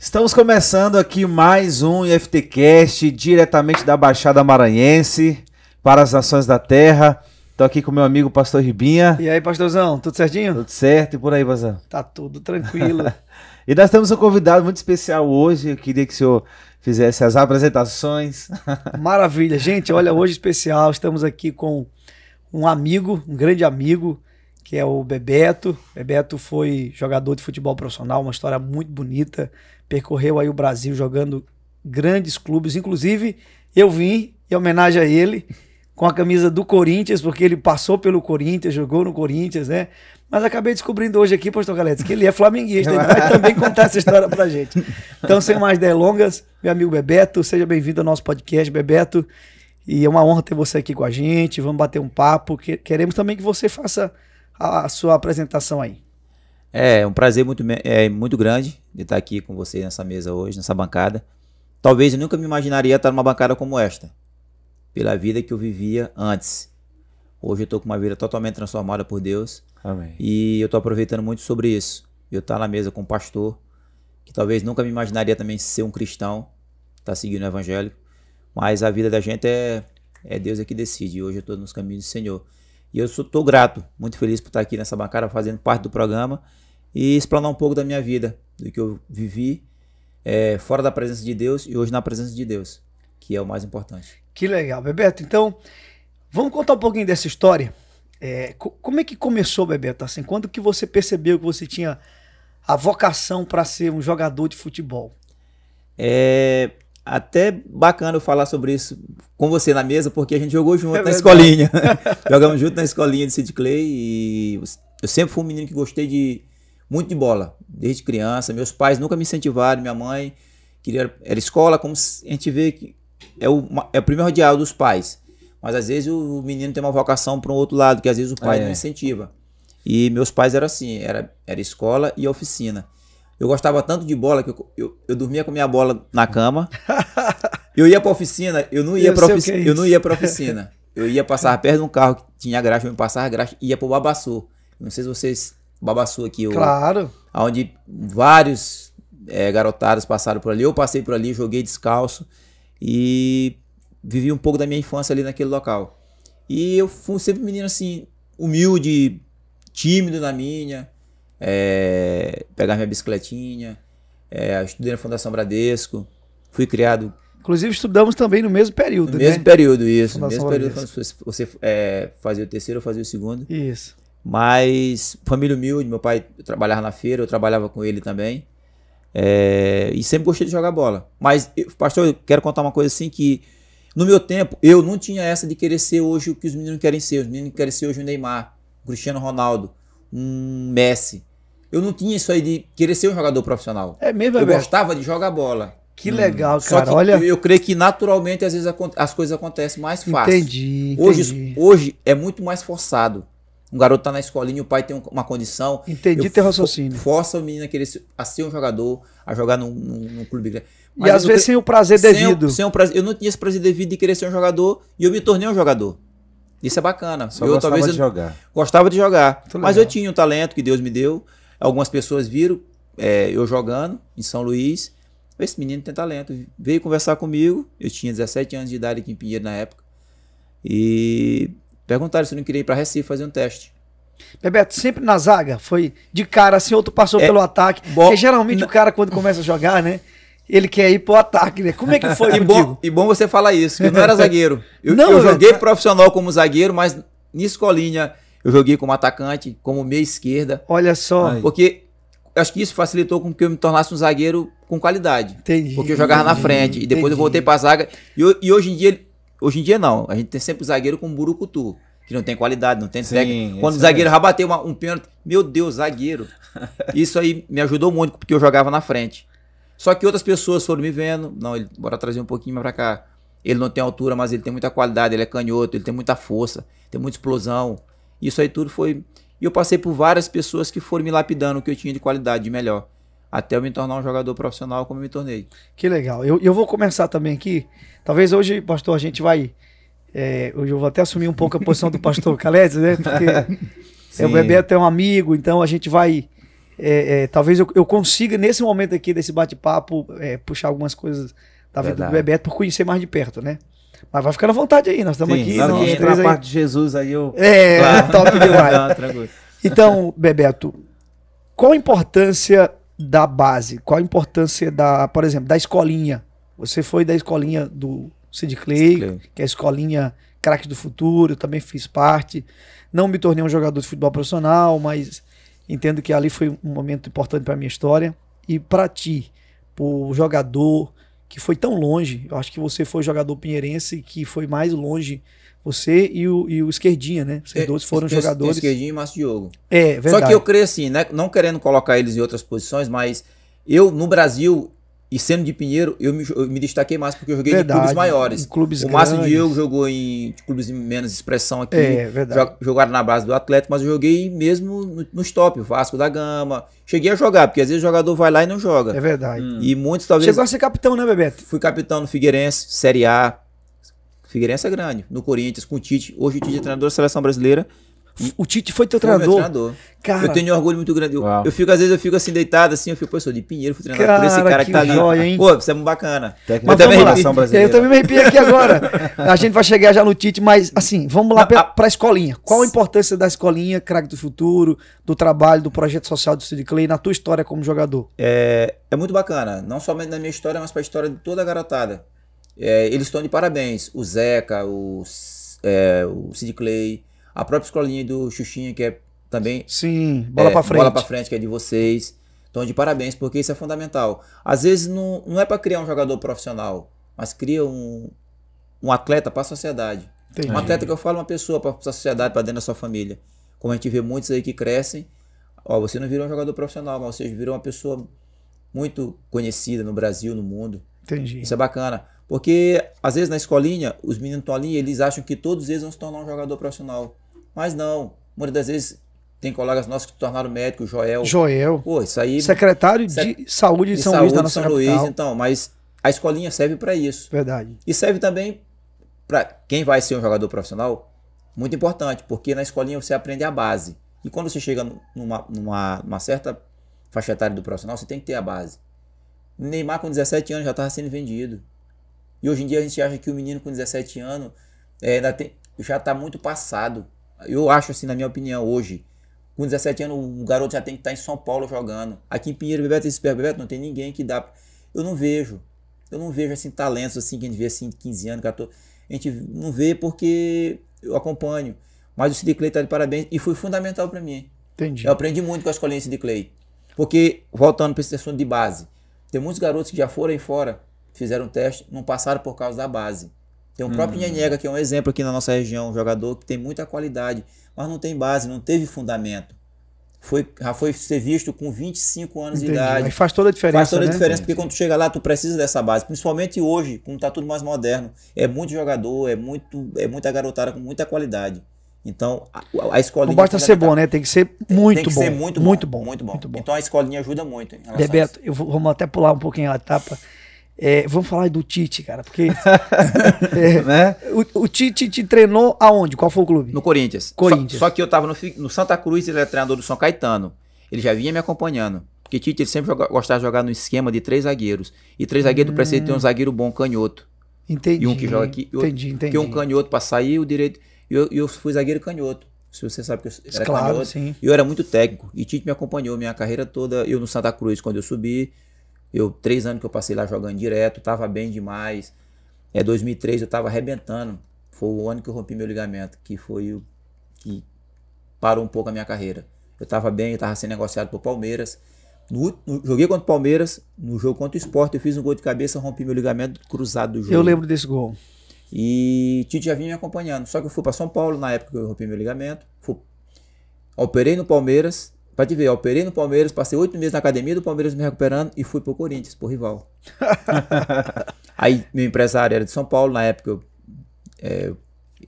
Estamos começando aqui mais um IFTcast diretamente da Baixada Maranhense para as Nações da Terra. Estou aqui com meu amigo Pastor Ribinha. E aí, Pastorzão, tudo certinho? Tudo certo e por aí, Bazão? Tá tudo tranquilo. e nós temos um convidado muito especial hoje. Eu queria que o senhor fizesse as apresentações. Maravilha, gente. Olha, hoje especial. Estamos aqui com um amigo, um grande amigo, que é o Bebeto. Bebeto foi jogador de futebol profissional, uma história muito bonita percorreu aí o Brasil jogando grandes clubes. Inclusive, eu vim em homenagem a ele com a camisa do Corinthians, porque ele passou pelo Corinthians, jogou no Corinthians, né? Mas acabei descobrindo hoje aqui, Pastor Galetes, que ele é flamenguista. Então ele vai também contar essa história pra gente. Então, sem mais delongas, meu amigo Bebeto, seja bem-vindo ao nosso podcast, Bebeto. E é uma honra ter você aqui com a gente. Vamos bater um papo. Queremos também que você faça a sua apresentação aí. É um prazer muito, é, muito grande de estar aqui com você nessa mesa hoje, nessa bancada. Talvez eu nunca me imaginaria estar numa bancada como esta, pela vida que eu vivia antes. Hoje eu estou com uma vida totalmente transformada por Deus. Amém. E eu estou aproveitando muito sobre isso. Eu estar tá na mesa com um pastor, que talvez nunca me imaginaria também ser um cristão, estar tá seguindo o evangelho. Mas a vida da gente é, é Deus é que decide. hoje eu estou nos caminhos do Senhor. E eu tô grato, muito feliz por estar aqui nessa bancada fazendo parte do programa e explanar um pouco da minha vida, do que eu vivi é, fora da presença de Deus e hoje na presença de Deus, que é o mais importante. Que legal, Bebeto. Então, vamos contar um pouquinho dessa história. É, como é que começou, Bebeto? Assim, quando que você percebeu que você tinha a vocação para ser um jogador de futebol? É, até bacana eu falar sobre isso com você na mesa, porque a gente jogou junto é na escolinha. Jogamos junto na escolinha de Sid Clay e eu sempre fui um menino que gostei de muito de bola, desde criança. Meus pais nunca me incentivaram, minha mãe queria era escola, como a gente vê que é o, é o primordial dos pais. Mas às vezes o menino tem uma vocação para um outro lado, que às vezes o pai é. não incentiva. E meus pais eram assim, era, era escola e oficina. Eu gostava tanto de bola que eu, eu, eu dormia com minha bola na cama. Eu ia para oficina, eu não ia, para pra, é eu não ia oficina. Eu ia passar perto de um carro que tinha graxa, eu me passava graxa e ia o Babaçu. Não sei se vocês. Babaçu aqui. Eu, claro. Onde vários é, eh, garotadas passaram por ali. Eu passei por ali, joguei descalço e vivi um pouco da minha infância ali naquele local. E eu fui sempre um menino assim, humilde, tímido na minha é, pegar minha bicicletinha. É, estudei na Fundação Bradesco, fui criado. Inclusive, estudamos também no mesmo período, no né? mesmo período, isso. Fundação no mesmo período quando você é, fazia o terceiro, ou fazia o segundo. Isso. Mas, família humilde, meu pai trabalhava na feira, eu trabalhava com ele também. É, e sempre gostei de jogar bola. Mas, eu, pastor, eu quero contar uma coisa assim que, no meu tempo, eu não tinha essa de querer ser hoje o que os meninos querem ser. Os meninos querem ser hoje o Neymar, o Cristiano Ronaldo, um Messi. Eu não tinha isso aí de querer ser um jogador profissional. É mesmo, é Eu gostava de jogar bola. Que hum. legal, cara. Só que Olha... eu, eu creio que naturalmente às vezes as coisas acontecem mais fácil. Entendi, entendi. Hoje, é muito mais forçado. Um garoto tá na escolinha, o pai tem uma condição. Entendi eu teu raciocínio. Força o menino a querer ser, a ser um jogador, a jogar num, num, num clube. Mas e às vezes sem o prazer sem devido. O, sem o prazer, eu não tinha esse prazer devido de querer ser um jogador e eu me tornei um jogador. Isso é bacana. Só eu gostava talvez de eu, jogar. Gostava de jogar. Muito mas legal. eu tinha um talento que Deus me deu. Algumas pessoas viram é, eu jogando em São Luís. Esse menino tem talento. Veio conversar comigo. Eu tinha 17 anos de idade aqui em Pinheiro na época. E perguntaram se eu não queria ir para Recife fazer um teste. Bebeto, sempre na zaga? Foi de cara assim, outro passou é, pelo ataque. Bom, porque geralmente o cara, quando começa a jogar, né? Ele quer ir pro ataque, né? Como é que foi? e, bom, e bom você falar isso, que eu não era zagueiro. Eu, não, eu joguei é. profissional como zagueiro, mas na escolinha eu joguei como atacante, como meia esquerda. Olha só. Porque acho que isso facilitou com que eu me tornasse um zagueiro com qualidade. Entendi. Porque eu jogava entendi, na frente. E depois entendi. eu voltei pra zaga. E, e, hoje em dia. Hoje em dia não. A gente tem sempre o zagueiro com burucutu. Que não tem qualidade, não tem Sim, técnica. Quando o é zagueiro é. já bateu uma, um pênalti, meu Deus, zagueiro. Isso aí me ajudou muito, porque eu jogava na frente. Só que outras pessoas foram me vendo. Não, ele, bora trazer um pouquinho mais pra cá. Ele não tem altura, mas ele tem muita qualidade, ele é canhoto, ele tem muita força, tem muita explosão. Isso aí tudo foi. E eu passei por várias pessoas que foram me lapidando o que eu tinha de qualidade, de melhor. Até eu me tornar um jogador profissional como eu me tornei. Que legal. Eu, eu vou começar também aqui. Talvez hoje, pastor, a gente vai. É, hoje eu vou até assumir um pouco a posição do pastor Calés, né? Porque o bebê é até um amigo, então a gente vai. É, é, talvez eu, eu, consiga, nesse momento aqui desse bate-papo, é, puxar algumas coisas da vida Verdade. do Bebeto por conhecer mais de perto, né? Mas vai ficar à vontade aí, nós estamos aqui. Claro que entra a parte de Jesus aí, eu... É, claro. top demais. Não, então, Bebeto, qual a importância da base? Qual a importância da, por exemplo, da escolinha? Você foi da escolinha do Sid Clay, Clay. que é a escolinha Craques do Futuro, eu também fiz parte. Não me tornei um jogador de futebol profissional, mas entendo que ali foi um momento importante para minha história. E para ti, o jogador, que foi tão longe. Eu acho que você foi jogador pinheirense que foi mais longe. Você e o, e o Esquerdinha, né? Vocês é, dois foram tem, jogadores. Tem Esquerdinha e Márcio Diogo. É, verdade. Só que eu creio assim, né? não querendo colocar eles em outras posições, mas eu, no Brasil, e sendo de Pinheiro, eu me, eu me destaquei mais porque eu joguei verdade, em clubes maiores. Em clubes o Márcio Diego jogou em clubes de menos expressão aqui. É, verdade. Jogaram na base do Atlético, mas eu joguei mesmo nos no top, Vasco da Gama. Cheguei a jogar, porque às vezes o jogador vai lá e não joga. É verdade. Hum. E muitos talvez. Chegou a ser capitão, né, Bebeto? Fui capitão no Figueirense, Série A. Figueirense é grande. No Corinthians, com o Tite. Hoje o Tite é treinador da seleção brasileira. O Tite foi teu foi treinador. treinador. Cara, eu tenho um orgulho muito grande. Eu, eu, fico, às vezes, eu fico assim, deitado, assim, eu fico, pô, sou de Pinheiro, fui treinado cara, por esse cara que, que tá joia, ali. Hein? Pô, você é muito bacana. mas vamos lá. Brasileira. Eu também me arrepio aqui agora. a gente vai chegar já no Tite, mas assim, vamos lá pra, pra escolinha. Qual a importância da escolinha, craque do futuro, do trabalho, do projeto social do Cid Clay, na tua história como jogador? É, é muito bacana. Não somente na minha história, mas pra história de toda a garotada. É, eles estão de parabéns. O Zeca, o, é, o Cid Clay, a própria escolinha do Xuxinha, que é também. Sim, bola é, para frente. Bola para frente, que é de vocês. Então, de parabéns, porque isso é fundamental. Às vezes, não, não é para criar um jogador profissional, mas cria um, um atleta para a sociedade. Entendi. Um atleta que eu falo, uma pessoa para a sociedade, para dentro da sua família. Como a gente vê muitos aí que crescem, ó, você não virou um jogador profissional, mas você virou uma pessoa muito conhecida no Brasil, no mundo. Entendi. Isso é bacana. Porque, às vezes, na escolinha, os meninos estão ali eles acham que todos eles vão se tornar um jogador profissional. Mas não, muitas das vezes tem colegas nossos que se tornaram médicos, Joel. Joel. Pô, isso aí. Secretário sec... de Saúde de, de São Saúde Luís, da nossa São capital. Luís, então, mas a escolinha serve para isso. Verdade. E serve também para quem vai ser um jogador profissional, muito importante, porque na escolinha você aprende a base. E quando você chega numa, numa, numa certa faixa etária do profissional, você tem que ter a base. Neymar com 17 anos já estava sendo vendido. E hoje em dia a gente acha que o menino com 17 anos é, já está muito passado eu acho assim, na minha opinião, hoje, com 17 anos, o garoto já tem que estar tá em São Paulo jogando. Aqui em Pinheiro, Bebeto, esse Bebeto, não tem ninguém que dá. Eu não vejo. Eu não vejo assim talentos assim que a gente vê assim 15 anos, 14. A gente não vê porque eu acompanho. Mas o Sid Clay tá de parabéns e foi fundamental para mim. Entendi. Eu aprendi muito com a escolinha Sid Clay. Porque voltando para esse assunto de base, tem muitos garotos que já foram aí fora, fizeram teste, não passaram por causa da base. Tem o próprio hum. que é um exemplo aqui na nossa região, um jogador que tem muita qualidade, mas não tem base, não teve fundamento. Foi, já foi ser visto com 25 anos Entendi. de idade. Mas faz toda a diferença. Faz toda a né, diferença, porque quando tu chega lá, tu precisa dessa base. Principalmente hoje, como está tudo mais moderno. É muito jogador, é, muito, é muita garotada com muita qualidade. Então, a, a escolinha. Não basta ser bom, né? Tem que ser muito tem que bom. Ser muito, muito, bom, muito bom. Muito bom. Então a escolinha ajuda muito. Bebeto, eu vou, vamos até pular um pouquinho a etapa. É, vamos falar do Tite, cara, porque. é, né? o, o, Tite te treinou aonde? Qual foi o clube? No Corinthians. Corinthians. Só, só que eu tava no, no, Santa Cruz, ele era treinador do São Caetano. Ele já vinha me acompanhando. Porque Tite ele sempre gostava de jogar no esquema de três zagueiros. E três zagueiros hum. precisa ter um zagueiro bom, canhoto. Entendi. E um que joga aqui. Entendi, outro, entendi. Porque um canhoto pra sair, o direito. E eu, eu fui zagueiro canhoto. Se você sabe que eu era claro, canhoto. Sim. Eu era muito técnico. E Tite me acompanhou minha carreira toda. Eu no Santa Cruz, quando eu subi. Eu, três anos que eu passei lá jogando direto, tava bem demais. É 2003 eu tava arrebentando. Foi o ano que eu rompi meu ligamento, que foi o que parou um pouco a minha carreira. Eu tava bem, eu tava sendo negociado pro Palmeiras. No, no, joguei contra o Palmeiras, no jogo contra o Esporte eu fiz um gol de cabeça, rompi meu ligamento cruzado do jogo. Eu lembro desse gol. E Tite já vinha me acompanhando. Só que eu fui para São Paulo na época que eu rompi meu ligamento. Fui, operei no Palmeiras, Pra te ver, eu operei no Palmeiras, passei oito meses na academia do Palmeiras me recuperando e fui pro Corinthians, pro rival. Aí, meu empresário era de São Paulo, na época eu, é,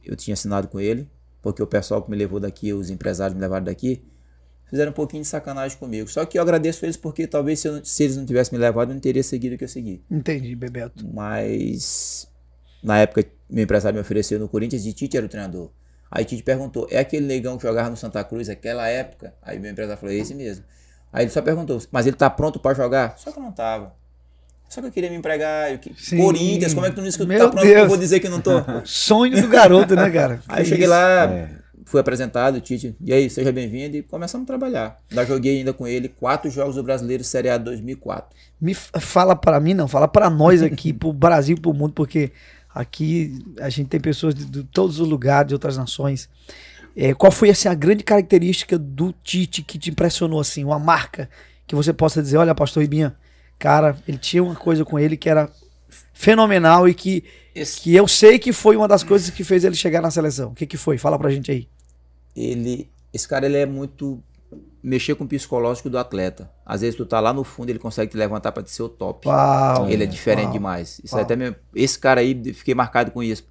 eu tinha assinado com ele, porque o pessoal que me levou daqui, os empresários me levaram daqui, fizeram um pouquinho de sacanagem comigo. Só que eu agradeço eles porque talvez se, eu, se eles não tivessem me levado, eu não teria seguido o que eu segui. Entendi, Bebeto. Mas na época, meu empresário me ofereceu no Corinthians de Tite era o treinador. Aí Tite perguntou: é aquele negão que jogava no Santa Cruz naquela época? Aí meu empresário falou: é esse mesmo. Aí ele só perguntou: mas ele tá pronto para jogar? Só que eu não tava. Só que eu queria me empregar. Eu que... Corinthians, como é que tu não disse que tu tá pronto? Deus. Eu vou dizer que não tô. Sonho do garoto, né, cara? Aí eu cheguei lá, é. fui apresentado, Tite, e aí, seja bem-vindo, e começamos a trabalhar. Já joguei ainda com ele quatro jogos do Brasileiro Série A 2004. Me fala para mim, não, fala para nós aqui, pro Brasil, pro mundo, porque Aqui a gente tem pessoas de, de todos os lugares, de outras nações. É, qual foi assim, a grande característica do Tite que te impressionou assim, uma marca que você possa dizer, olha, Pastor Ribinha, cara, ele tinha uma coisa com ele que era fenomenal e que, Esse... que eu sei que foi uma das coisas que fez ele chegar na seleção. O que, que foi? Fala pra gente aí. Ele, esse cara ele é muito mexer com o psicológico do atleta. Às vezes tu tá lá no fundo, ele consegue te levantar para ser o top. Uau, ele é diferente uau, demais. Isso uau. até mesmo, esse cara aí, fiquei marcado com isso.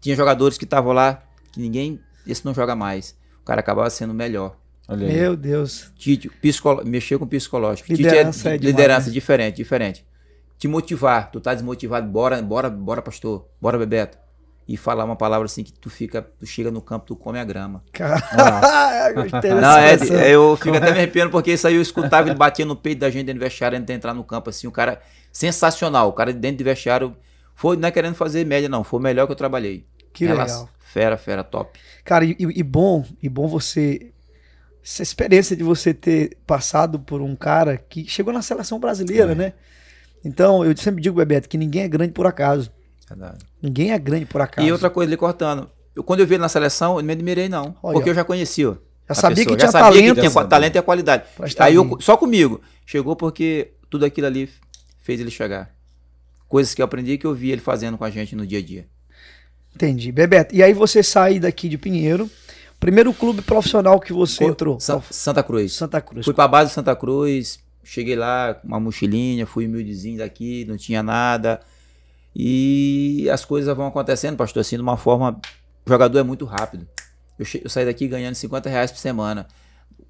Tinha jogadores que estavam lá que ninguém, esse não joga mais. O cara acabava sendo melhor. Olha Meu aí. Deus. Tite, psicolo, mexer com o psicológico. É liderança é, é demais, liderança né? diferente, diferente. Te motivar, tu tá desmotivado, bora, bora, bora pastor, bora Bebeto e falar uma palavra assim que tu fica, tu chega no campo, tu come a grama. Caraca, é Não, é, é, eu fico até me arrepiando porque isso aí eu escutava ele batia no peito da gente dentro do vestiário antes de entrar no campo, assim, o cara sensacional, o cara dentro do vestiário foi, não é querendo fazer média não, foi o melhor que eu trabalhei. Que legal. Fera, fera, top. Cara, e, e bom, e bom você essa experiência de você ter passado por um cara que chegou na seleção brasileira, é. né? Então, eu sempre digo, Bebeto, que ninguém é grande por acaso. Verdade. Ninguém é grande por acaso. E outra coisa, ele cortando. Eu, quando eu vi ele na seleção, eu não me admirei, não. Olha. Porque eu já conhecia. Já sabia pessoa. que tinha já sabia talento. Que tinha talento e a qualidade. Aí eu, só comigo. Chegou porque tudo aquilo ali fez ele chegar. Coisas que eu aprendi que eu vi ele fazendo com a gente no dia a dia. Entendi. Bebeto, e aí você sai daqui de Pinheiro. Primeiro clube profissional que você entrou? Sa Santa Cruz. Santa Cruz. Fui pra base de Santa Cruz, cheguei lá com uma mochilinha, fui humildezinho daqui, não tinha nada. E as coisas vão acontecendo, pastor, assim, de uma forma. O jogador é muito rápido. Eu, eu saí daqui ganhando 50 reais por semana.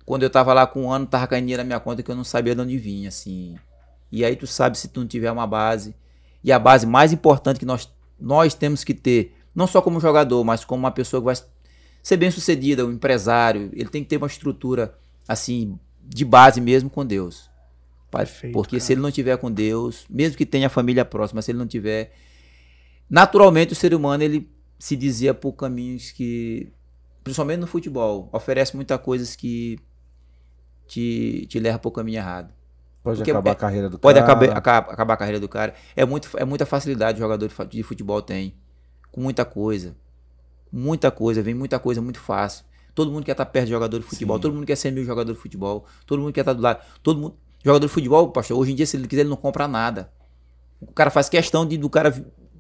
Quando eu tava lá com um ano, tava caindo dinheiro na minha conta que eu não sabia de onde vinha, assim. E aí tu sabe se tu não tiver uma base. E a base mais importante que nós, nós temos que ter, não só como jogador, mas como uma pessoa que vai ser bem sucedida, um empresário, ele tem que ter uma estrutura, assim, de base mesmo com Deus. Perfeito, Porque cara. se ele não tiver com Deus, mesmo que tenha a família próxima, se ele não tiver, naturalmente o ser humano ele se dizia por caminhos que, principalmente no futebol, oferece muitas coisas que te, te leva para o caminho errado. Pode Porque é acabar é, a carreira do pode cara. Pode acabar, acabar a carreira do cara. É, muito, é muita facilidade o jogador de futebol tem. Com muita coisa. Muita coisa, vem muita coisa muito fácil. Todo mundo quer estar tá perto de jogador de futebol, Sim. todo mundo quer ser meu jogador de futebol, todo mundo quer estar tá do lado. Todo mundo, Jogador de futebol, pastor, hoje em dia, se ele quiser, ele não compra nada. O cara faz questão de do cara.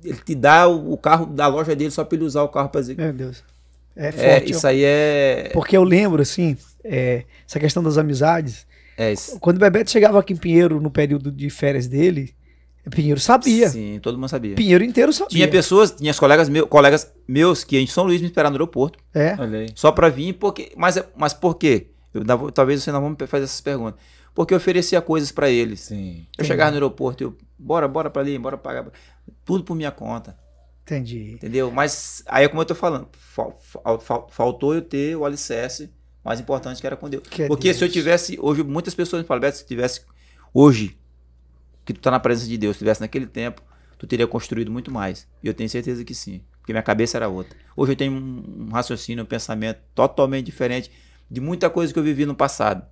Ele te dá o, carro da loja dele só pra ele usar o carro pra dizer. Meu Deus. É, é forte. É, isso aí é. Porque eu lembro, assim, é, essa questão das amizades. É isso. Quando o Bebeto chegava aqui em Pinheiro no período de férias dele, Pinheiro sabia. Sim, todo mundo sabia. Pinheiro inteiro sabia. Tinha pessoas, tinha colegas, meu, colegas meus que em São Luís me esperaram no aeroporto. É. Só pra vir, porque. Mas, mas por quê? Eu, talvez você não me fazer essas perguntas porque eu oferecia coisas para eles. Sim, eu chegava no aeroporto, eu, bora, bora para ali, bora pagar. Tudo por minha conta. Entendi. Entendeu? Mas aí é como eu tô falando, fal, fal, fal, faltou eu ter o alicerce mais importante que era com Deus. Que é porque Deus. se eu tivesse, hoje muitas pessoas me falam, Beto, se eu tivesse hoje, que tu tá na presença de Deus, se tivesse naquele tempo, tu teria construído muito mais. E eu tenho certeza que sim. Porque minha cabeça era outra. Hoje eu tenho um raciocínio, um pensamento totalmente diferente de muita coisa que eu vivi no passado.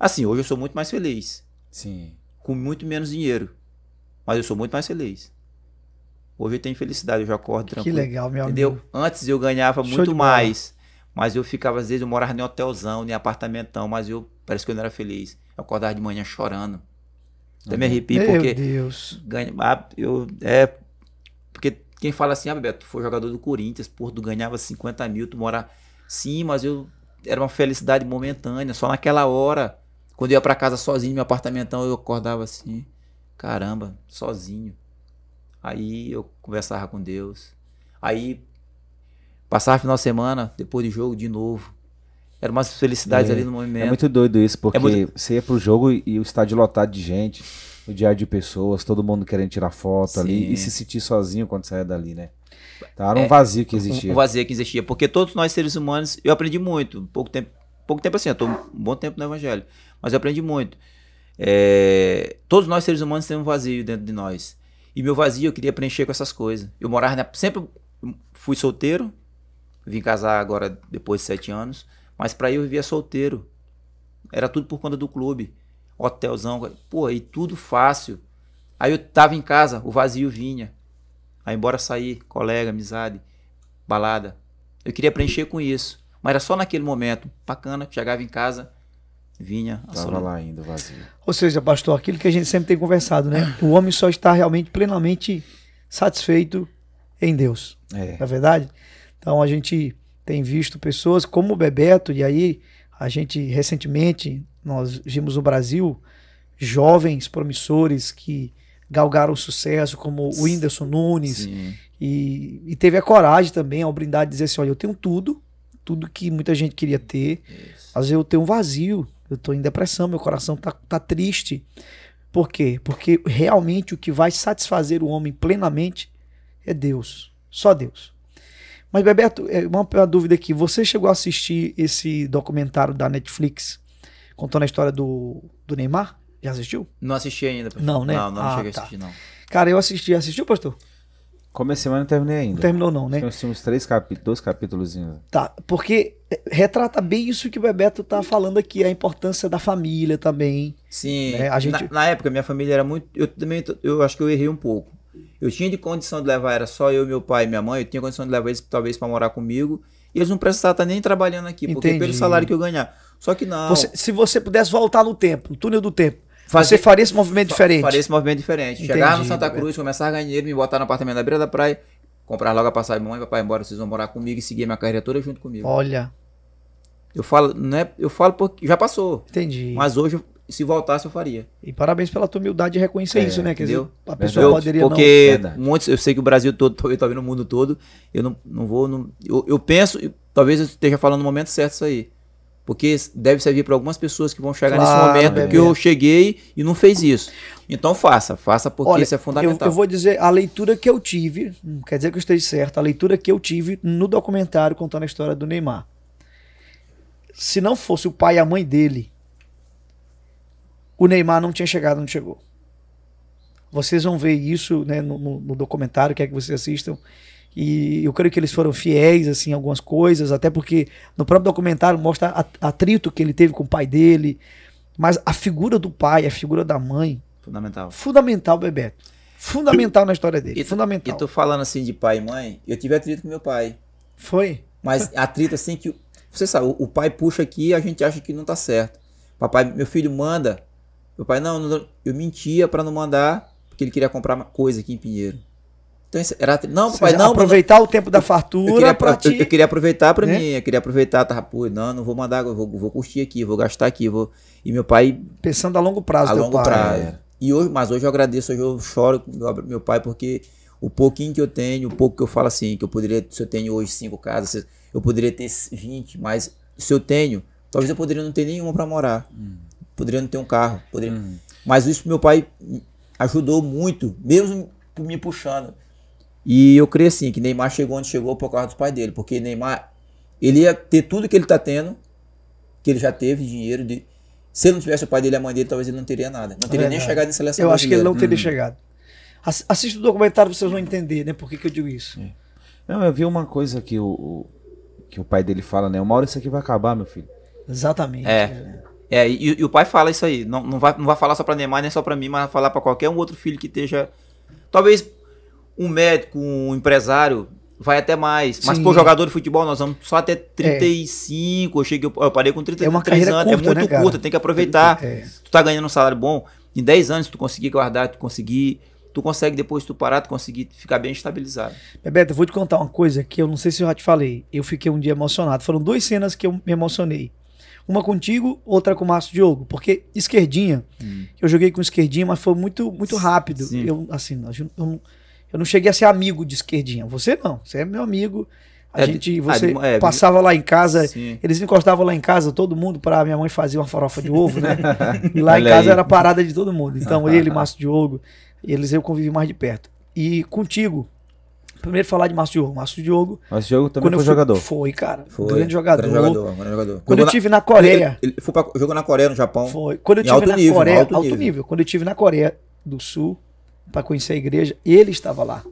Assim, hoje eu sou muito mais feliz. Sim. Com muito menos dinheiro. Mas eu sou muito mais feliz. Hoje eu tenho felicidade, eu já acordo tranquilo. Que legal, meu entendeu? amigo. Antes eu ganhava Show muito mais. Mas eu ficava, às vezes, eu morava em hotelzão, em apartamentão, mas eu parece que eu não era feliz. Eu acordava de manhã chorando. Até me arrepio, meu porque. Meu Deus. Ganha, ah, eu, é, porque quem fala assim, ah, Beto tu foi jogador do Corinthians, porra, tu ganhava 50 mil, tu mora. Sim, mas eu. Era uma felicidade momentânea, só naquela hora. Quando eu ia para casa sozinho, meu apartamentão, eu acordava assim, caramba, sozinho. Aí eu conversava com Deus. Aí passava final de semana, depois de jogo, de novo. Era umas felicidades é, ali no movimento. É muito doido isso, porque é muito... você ia pro jogo e o estádio lotado de gente, o diário de pessoas, todo mundo querendo tirar foto Sim. ali e se sentir sozinho quando saia dali, né? Então, era um é, vazio que existia. Um vazio que existia, porque todos nós seres humanos, eu aprendi muito, pouco tempo, pouco tempo assim, eu tô um bom tempo no evangelho mas eu aprendi muito. É, todos nós seres humanos temos um vazio dentro de nós. E meu vazio eu queria preencher com essas coisas. Eu morava na, sempre fui solteiro, vim casar agora depois de sete anos, mas para eu vivia solteiro. Era tudo por conta do clube, hotelzão, pô, e tudo fácil. Aí eu tava em casa, o vazio vinha. Aí embora sair, colega, amizade, balada. Eu queria preencher com isso, mas era só naquele momento. Bacana, chegava em casa, vinha Estava lá ainda vazio. Ou seja, pastor, aquilo que a gente sempre tem conversado, né? O homem só está realmente plenamente satisfeito em Deus. É. Não é verdade? Então a gente tem visto pessoas como o Bebeto, e aí a gente recentemente nós vimos no Brasil jovens promissores que galgaram sucesso, como o Whindersson Nunes, e, e, teve a coragem também, a brindade de dizer assim: olha, eu tenho tudo, tudo que muita gente queria ter, Isso. mas eu tenho um vazio, eu estou em depressão, meu coração está tá triste. Por quê? Porque realmente o que vai satisfazer o homem plenamente é Deus, só Deus. Mas, Bebeto, é, uma dúvida aqui. Você chegou a assistir esse documentário da Netflix contando a história do, do Neymar? Já assistiu? Não assisti ainda. Pastor. Não, né? Não, não ah, cheguei tá. a assistir, não. Cara, eu assisti. Assistiu, pastor? Comecei, mas não terminei ainda. Não terminou, não, né? Tinha uns três capítulos, dois capítulos Tá, porque é, retrata bem isso que o Bebeto tá falando aqui, a importância da família também. Sim. Né? A gente... Na, na, época, minha família era muito. Eu também eu acho que eu errei um pouco. Eu tinha de condição de levar, era só eu, meu pai e minha mãe, eu tinha condição de levar eles talvez para morar comigo. E eles não precisavam estar tá nem trabalhando aqui, porque Entendi. pelo salário que eu ganhar. Só que não. Você, se você pudesse voltar no tempo, no túnel do tempo Fazer, você faria esse movimento diferente? Faria esse movimento diferente. Entendi, Chegar no Santa Cruz, começar a ganhar dinheiro, me botar no apartamento da beira da praia, comprar logo a passagem, mãe, papai, embora, vocês vão morar comigo e seguir minha carreira toda junto comigo. Olha. Eu falo, né? Eu falo porque já passou. Entendi. Mas hoje, se voltasse, eu faria. E parabéns pela tua humildade de reconhecer é, isso, né? Quer dizer, a pessoa eu, poderia porque não. Porque muitos, eu sei que o Brasil todo, talvez, vendo no mundo todo, eu não, não vou. Não, eu, eu penso, talvez eu esteja falando no momento certo isso aí porque deve servir para algumas pessoas que vão chegar claro, nesse momento que eu cheguei e não fez isso. Então faça, faça porque Olha, isso é fundamental. Eu, eu, vou dizer a leitura que eu tive, hum, quer dizer que eu esteja certo, a leitura que eu tive no documentário contando a história do Neymar. Se não fosse o pai e a mãe dele, o Neymar não tinha chegado onde chegou. Vocês vão ver isso né, no, no, no documentário, quer que vocês assistam. E eu creio que eles foram fiéis, assim, algumas coisas, até porque no próprio documentário mostra atrito que ele teve com o pai dele. Mas a figura do pai, a figura da mãe. Fundamental. Fundamental, Bebeto. Fundamental na história dele. E tu, fundamental. E tô falando assim de pai e mãe, eu tive atrito com meu pai. Foi. Mas atrito assim que. Você sabe, o, o pai puxa aqui e a gente acha que não tá certo. Papai, meu filho manda. Meu pai, não, não eu mentia para não mandar, porque ele queria comprar uma coisa aqui em Pinheiro. Então, era, não, pai não. Aproveitar não, o tempo da fartura. Eu queria, pra eu, eu, eu queria aproveitar para né? mim, eu queria aproveitar, tava, pô, não, não vou mandar, vou, vou curtir aqui, vou gastar aqui, vou. E meu pai. Pensando a longo prazo, A longo pai, prazo. E hoje, mas hoje eu agradeço, hoje eu choro com meu, meu pai, porque o pouquinho que eu tenho, o pouco que eu falo assim, que eu poderia, se eu tenho hoje cinco casas, eu poderia ter 20, mas se eu tenho, talvez eu poderia não ter nenhuma para morar. Hum. Poderia não ter um carro. Poderia... Hum. Mas isso meu pai ajudou muito, mesmo me puxando. E eu creio assim, que Neymar chegou onde chegou por causa do pai dele, porque Neymar, ele ia ter tudo que ele tá tendo, que ele já teve, dinheiro, de... se ele não tivesse o pai dele e a mãe dele, talvez ele não teria nada. Não teria é nem chegado em seleção Eu brasileira. acho que ele não teria hum. chegado. Assista o documentário, vocês vão entender, né, por que, que eu digo isso. É. Não, eu vi uma coisa que o, que o pai dele fala, né, uma hora isso aqui vai acabar, meu filho. Exatamente. É. é. É, e, e, o pai fala isso aí. Não, não, vai, não vai falar só pra Neymar, nem só pra mim, mas vai falar pra qualquer um outro filho que esteja. Talvez um médico, um empresário, vai até mais. Mas, por jogador de futebol, nós vamos só até 35. É. Eu, cheguei, eu parei com 33 é uma carreira anos. É curta, é muito né, curta, tem que aproveitar. É. Tu tá ganhando um salário bom. Em 10 anos, tu conseguir guardar, tu conseguir. Tu consegue, depois tu parar, tu conseguir ficar bem estabilizado. Bebeto, eu vou te contar uma coisa que eu não sei se eu já te falei. Eu fiquei um dia emocionado. Foram duas cenas que eu me emocionei. Uma contigo, outra com o Márcio Diogo. Porque esquerdinha, hum. eu joguei com esquerdinha, mas foi muito, muito rápido. Sim. Eu, assim, eu, eu eu não cheguei a ser amigo de esquerdinha. Você não, você é meu amigo. A é, gente, você é, passava lá em casa, sim. eles encostavam lá em casa, todo mundo, para minha mãe fazer uma farofa de ovo, né? E lá em casa aí. era parada de todo mundo. Então, ele, Márcio Diogo, eles eu convivi mais de perto. E contigo, primeiro falar de Márcio Diogo. Márcio Diogo. Márcio Diogo também foi fui, jogador. Foi, cara. Foi, grande jogador. Grande jogador, grande jogador. Quando jogou eu tive na Coreia. Ele, ele pra, jogou na Coreia, no Japão. Foi. Quando eu tive na nível, Coreia, alto nível. alto nível. Quando eu tive na Coreia do Sul, para conhecer a igreja, ele estava lá.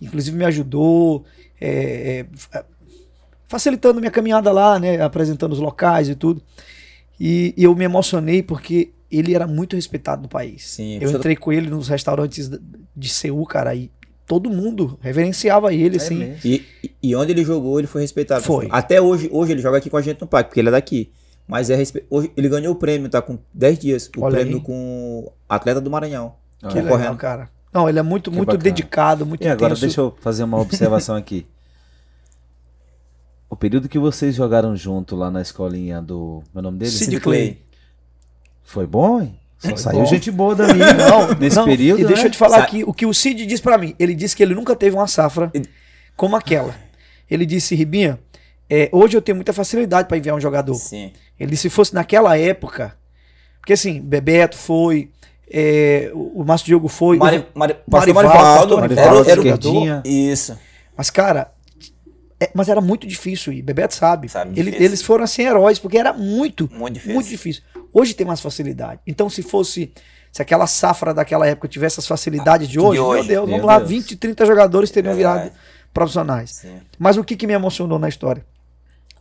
Inclusive me ajudou, é, é, é, facilitando minha caminhada lá, né, apresentando os locais e tudo. E, e eu me emocionei porque ele era muito respeitado no país. Sim, eu entrei tá com ele nos restaurantes de Seul, cara, e todo mundo reverenciava ele, é assim. E, e, onde ele jogou, ele foi respeitado. Foi. Até hoje, hoje ele joga aqui com a gente no parque, porque ele é daqui. Mas é respe... hoje ele ganhou o prêmio, tá com 10 dias. O Olha prêmio aí. com atleta do Maranhão. Que é. legal, cara. Não, ele é muito, que muito bacana. dedicado, muito E intenso. agora deixa eu fazer uma observação aqui. o período que vocês jogaram junto lá na escolinha do. Meu nome dele? Sid, Clay. Foi bom, hein? Só Foi saiu bom. gente boa daí, não, nesse não, período. E deixa né? eu te falar Sa aqui o que o Sid diz para mim. Ele disse que ele nunca teve uma safra como aquela. Ele disse, Ribinha, é, hoje eu tenho muita facilidade para enviar um jogador. Sim. Ele disse, se fosse naquela época. Porque assim, Bebeto foi, é, o Márcio Diogo foi. Mari, Mari, Mari, Marivaldo, Marivaldo, né? era, era o Isso. Mas, cara, é, mas era muito difícil. E Bebeto sabe. sabe ele, eles foram assim heróis, porque era muito, muito difícil. muito difícil. Hoje tem mais facilidade. Então, se fosse. Se aquela safra daquela época tivesse as facilidades ah, de, hoje, de, hoje, meu Deus, meu vamos lá, Deus. 20, 30 jogadores teriam é virado profissionais. Sim. Mas o que, que me emocionou na história?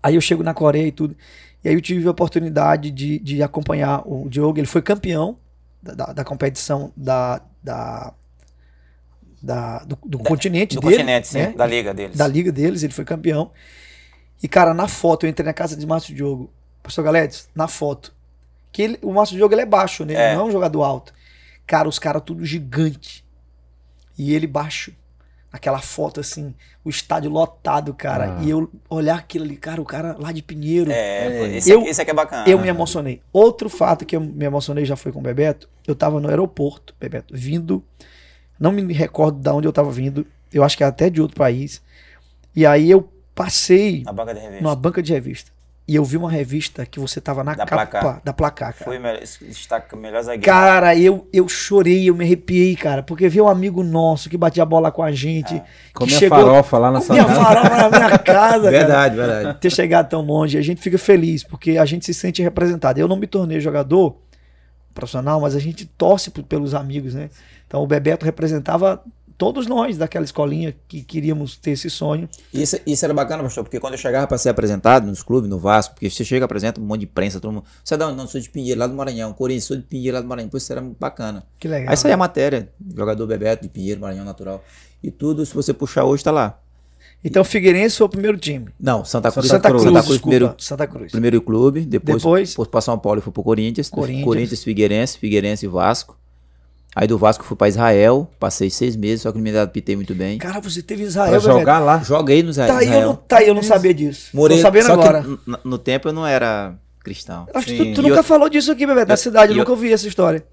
Aí eu chego na Coreia e tudo. E aí eu tive a oportunidade de, de acompanhar o Diogo. Ele foi campeão da, da competição da, da, da do, do da, continente do dele. Continente, sim, né? da liga deles. Da liga deles, ele foi campeão. E, cara, na foto, eu entrei na casa de Márcio Diogo. Pastor Galetes, na foto. Que ele, o Márcio Diogo ele é baixo, né? Ele é. não é um jogador alto. Cara, os caras tudo gigante. E ele baixo aquela foto assim, o estádio lotado, cara. Ah. E eu olhar aquilo ali, cara, o cara lá de Pinheiro. É, é Esse, eu, esse aqui é bacana. Eu me emocionei. Outro fato que eu me emocionei já foi com o Bebeto. Eu tava no aeroporto, Bebeto, vindo. Não me recordo de onde eu tava vindo. Eu acho que era é até de outro país. E aí eu passei banca numa banca de revista. E eu vi uma revista que você tava na da capa placar. da placar, cara. Foi melhor, melhor zagueiro. Cara, eu, eu chorei, eu me arrepiei, cara, porque vi um amigo nosso que batia a bola com a gente. É. que chegou, farofa lá na sala. casa. farofa na minha casa, Verdade, cara, verdade. Ter chegado tão longe, a gente fica feliz, porque a gente se sente representado. Eu não me tornei jogador profissional, mas a gente torce pelos amigos, né? Então o Bebeto representava todos nós daquela escolinha que queríamos ter esse sonho. Isso, isso era bacana, pastor, porque quando eu chegava para ser apresentado nos clubes, no Vasco, porque você chega, apresenta um monte de imprensa, todo mundo. Você é dá um não, sou de Pinheiro, lá do Maranhão, Corinthians, sou de Pinheiro, lá do Maranhão. Pois isso era bacana. Que legal. Aí saía né? a matéria, jogador Bebeto de Pinheiro, Maranhão Natural. E tudo, se você puxar hoje, está lá. Então, Figueirense foi o primeiro time. Não, Santa Cruz. Santa Cruz, Santa Cruz, Santa Cruz primeiro, Santa Cruz. Primeiro clube, depois, depois para São Paulo e foi para o Corinthians, Corinthians Figueirense, Figueirense e Vasco. Aí do Vasco fui para Israel, passei seis meses, só que não me adaptei muito bem. Cara, você teve Israel, pra jogar velho. lá? Joguei no tá, Israel. Tá aí, eu não, tá aí, eu não sabia disso. Morei, tô sabendo agora. No, no, tempo eu não era cristão. Acho que tu, tu nunca eu, falou disso aqui, bebê, da cidade, eu, nunca ouvi essa história.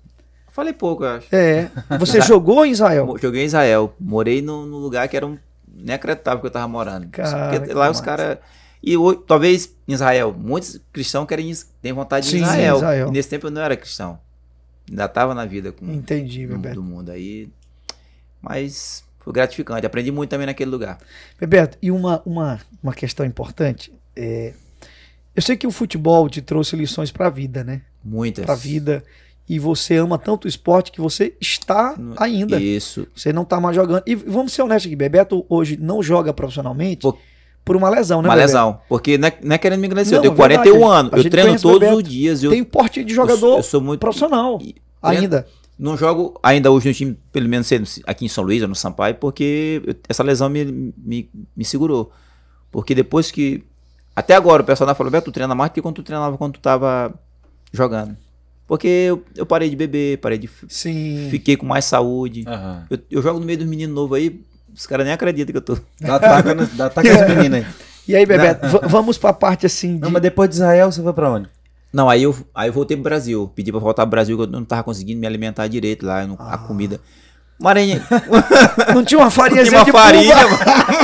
Falei pouco, eu acho. É. Você jogou em Israel? Joguei em Israel. Morei num, num lugar que era um inacreditável que eu tava morando. Cara, Porque lá os caras... E talvez em Israel, muitos cristãos querem, têm vontade de Sim, Israel. Israel. E nesse tempo eu não era cristão. Ainda estava na vida com Entendi, mundo aí. Mas foi gratificante. Aprendi muito também naquele lugar. Bebeto, e uma, uma, uma questão importante. É, eu sei que o futebol te trouxe lições para a vida, né? Muitas. Para a vida. E você ama tanto o esporte que você está ainda. Isso. Você não está mais jogando. E vamos ser honestos aqui, Bebeto hoje não joga profissionalmente. Pô por uma lesão, né? Uma bebê? lesão. Porque não é, não é querendo me engrandecer, eu tenho 41 verdade, anos, eu treino todos os dias. Eu, tenho porte de jogador eu, eu sou muito, profissional né, ainda. Não jogo ainda hoje no time, pelo menos aqui em São Luís ou no Sampaio, porque eu, essa lesão me, me, me segurou. Porque depois que. Até agora o pessoal falou, Beto, tu treina mais do que quando tu treinava quando tu tava jogando. Porque eu, eu parei de beber, parei de. Sim. Fiquei com mais saúde. Uhum. Eu, eu, jogo no meio dos meninos novos aí, os caras nem acreditam que eu tô. Dá taca, no, dá as meninas aí. E aí, Bebeto, vamos pra parte assim. De... Não, mas depois de Israel você foi pra onde? Não, aí eu, aí eu voltei pro Brasil. Pedi pra voltar pro Brasil, que eu não tava conseguindo me alimentar direito lá, não, ah. a comida. Marinho. Não tinha uma farinha Não tinha uma farinha,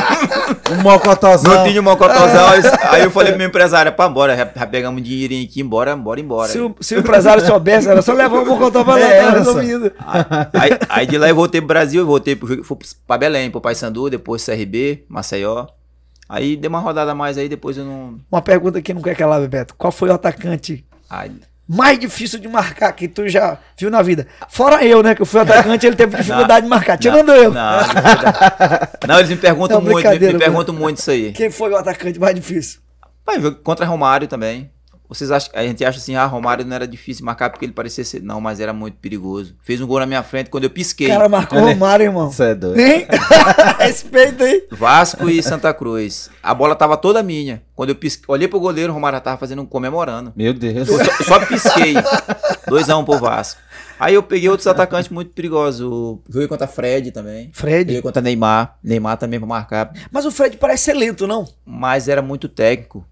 Um mocotozão. Não tinha um mocotozão. É. aí eu falei pro meu empresário, pá, bora, já, já pegamos um dinheirinho aqui, embora, bora, embora. Se o, se o empresário soubesse, era só levar o mocotó pra é, lá, é, resolvido. Aí, aí, de lá eu voltei pro Brasil, eu voltei pro, fui pra Belém, pro Paysandu, depois CRB, Maceió. Aí deu uma rodada a mais aí, depois eu não... Uma pergunta que não quer calar, Bebeto. Qual foi o atacante Ai mais difícil de marcar que tu já viu na vida. Fora eu, né? Que eu fui atacante, ele teve dificuldade não, de marcar. Tirando não, eu. Não, não, eles me perguntam não, muito, me, me perguntam muito isso aí. Quem foi o atacante mais difícil? Contra contra Romário também. Vocês acham, a gente acha assim, ah, Romário não era difícil marcar porque ele parecia ser. Não, mas era muito perigoso. Fez um gol na minha frente quando eu pisquei. O cara marcou Romário, irmão. Isso é doido. Nem? Respeita aí. Vasco e Santa Cruz. A bola tava toda minha. Quando eu pisquei, olhei pro goleiro, o Romário tava fazendo um comemorando. Meu Deus. Eu só, só pisquei. 2x1 um pro Vasco. Aí eu peguei outros atacantes muito perigosos. Joguei contra Fred também. Fred? Joguei contra Neymar. Neymar também pra marcar. Mas o Fred parece ser lento, não? Mas era muito técnico